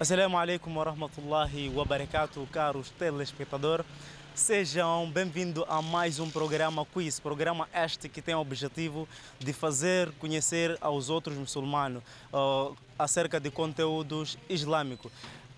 Assalamu alaikum wa rahmatullahi wa barakatuh, caros telespectadores. Sejam bem-vindos a mais um programa Quiz, programa este que tem o objetivo de fazer conhecer aos outros muçulmanos uh, acerca de conteúdos islâmicos.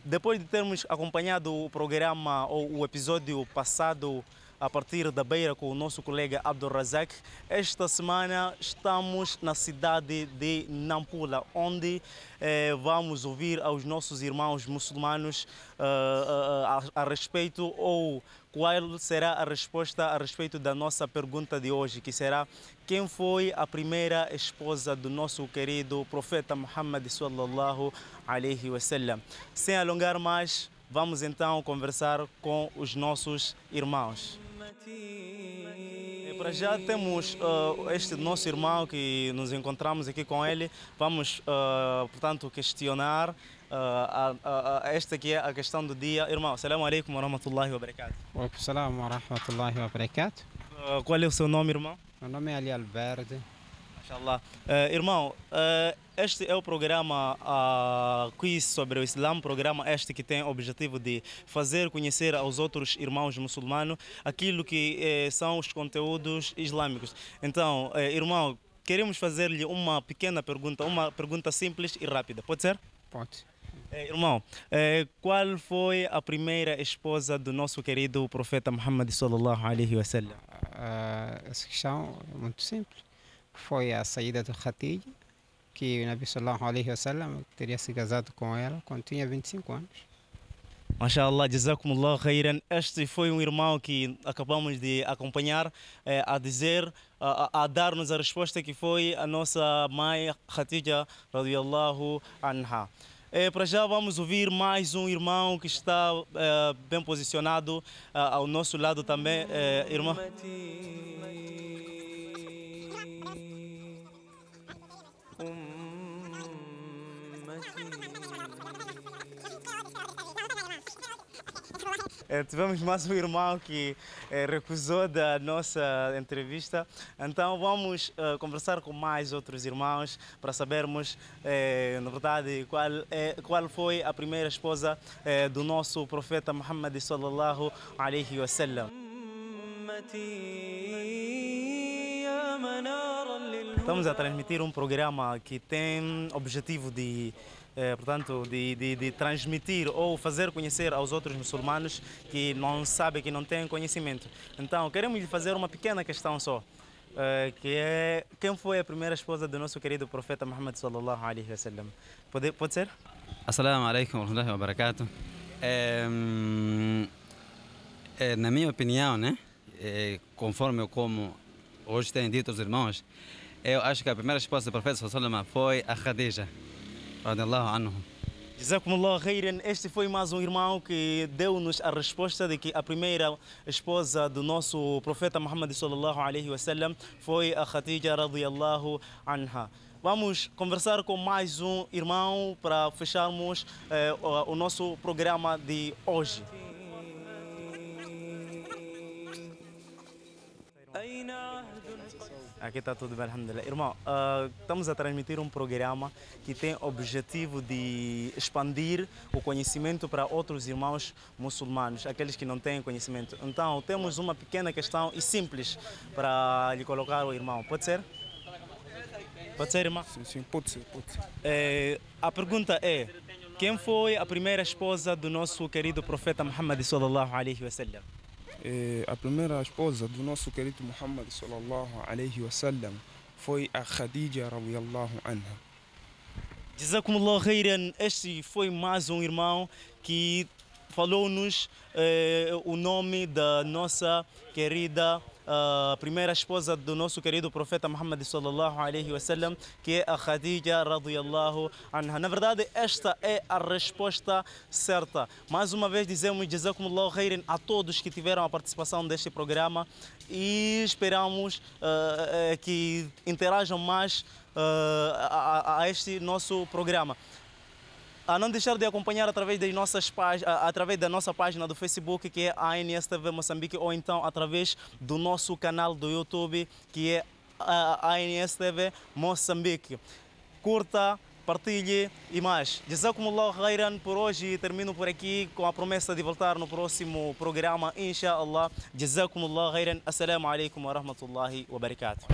Depois de termos acompanhado o programa ou o episódio passado a partir da Beira com o nosso colega Abdurrazak. Esta semana estamos na cidade de Nampula, onde eh, vamos ouvir aos nossos irmãos muçulmanos uh, a, a respeito ou qual será a resposta a respeito da nossa pergunta de hoje, que será quem foi a primeira esposa do nosso querido profeta Muhammad sallallahu alaihi wasallam. Sem alongar mais, vamos então conversar com os nossos irmãos. E é, para já temos uh, este nosso irmão que nos encontramos aqui com ele. Vamos, uh, portanto, questionar uh, a, a, a, esta que é a questão do dia. Irmão, assalamu alaikum wa rahmatullahi wa barakatuh. Wa rahmatullahi wa barakatuh. qual é o seu nome, irmão? Meu nome é Ali Alverde. Inshallah. Uh, eh, irmão, uh, este é o programa uh, Quiz sobre o Islã, programa este que tem o objetivo de fazer conhecer aos outros irmãos muçulmanos aquilo que eh, são os conteúdos islâmicos. Então, irmão, queremos fazer-lhe uma pequena pergunta, uma pergunta simples e rápida, pode ser? Pode. irmão, qual foi a primeira esposa do nosso querido profeta Muhammad sallallahu alaihi wasallam? Uh, essa questão é muito simples foi a saída do Khatija, que o Nabi Sallallahu Alaihi Wasallam teria se casado com ela quando tinha 25 anos. MashaAllah, Jazakumullah Khairan. Este foi um irmão que acabamos de acompanhar eh, a dizer, a, a dar-nos a resposta que foi a nossa mãe Khatija radiallahu anha. Eh, para já vamos ouvir mais um irmão que está eh, bem posicionado ao nosso lado também, irmão. Eh, tivemos mais um irmão que eh, recusou da nossa entrevista. Então vamos eh, conversar com mais outros irmãos para sabermos, na verdade, qual, é, qual foi a primeira esposa do nosso profeta Muhammad sallallahu alaihi wasallam. Estamos a transmitir um programa que tem objetivo de eh, portanto, de, de, de, transmitir ou fazer conhecer aos outros muçulmanos que não sabem, que não têm conhecimento. Então, queremos lhe fazer uma pequena questão só, eh, que é quem foi a primeira esposa do nosso querido profeta Muhammad sallallahu alaihi wasallam? Pode, pode ser? Assalamu alaikum wa rahmatullahi wa barakatuh. É, é, na minha opinião, né, é, conforme como hoje têm dito os irmãos, eu acho que a primeira esposa do profeta sallallahu alaihi wasallam foi a Khadija radiallahu anhum. Khairan, este foi mais um irmão que deu-nos a resposta de que a primeira esposa do nosso profeta Muhammad sallallahu alaihi wasallam foi a Khatija radiyallahu anha. Vamos conversar com mais um irmão para fecharmos eh, o nosso programa de hoje. Aqui está tudo bem, alhamdulillah. Irmão, uh, estamos a transmitir um programa que tem objetivo de expandir o conhecimento para outros irmãos muçulmanos, aqueles que não têm conhecimento. Então, temos uma pequena questão e simples para lhe colocar o irmão. Pode ser? Pode ser, irmão? Sim, sim, pode ser, pode ser. É, a pergunta é, quem foi a primeira esposa do nosso querido profeta Muhammad sallallahu alaihi sallam? eh, a primeira esposa do nosso querido Muhammad sallallahu alaihi wasallam foi a Khadija radiyallahu anha. Jazakumullah khairan, este foi mais um irmão que falou-nos eh, o nome da nossa querida a ah, primeira esposa do nosso querido profeta Muhammad sallallahu alaihi wasallam, que é a Khadija radiyallahu anha. Na verdade, esta é a resposta certa. Mais uma vez dizemos jazakumullahu khairan a todos que tiveram a participação deste programa e esperamos uh, que interajam mais uh, a, a este nosso programa a ah, não deixar de acompanhar através, das nossas ah, através da nossa página do Facebook, que é ANSTV Moçambique, ou então através do nosso canal do YouTube, que é a ANSTV Moçambique. Curta, partilhe e mais. Jazakumullah khairan por hoje. Termino por aqui com a promessa de voltar no próximo programa, inshallah. Jazakumullah khairan. Assalamu alaikum wa rahmatullahi wa barakatuh.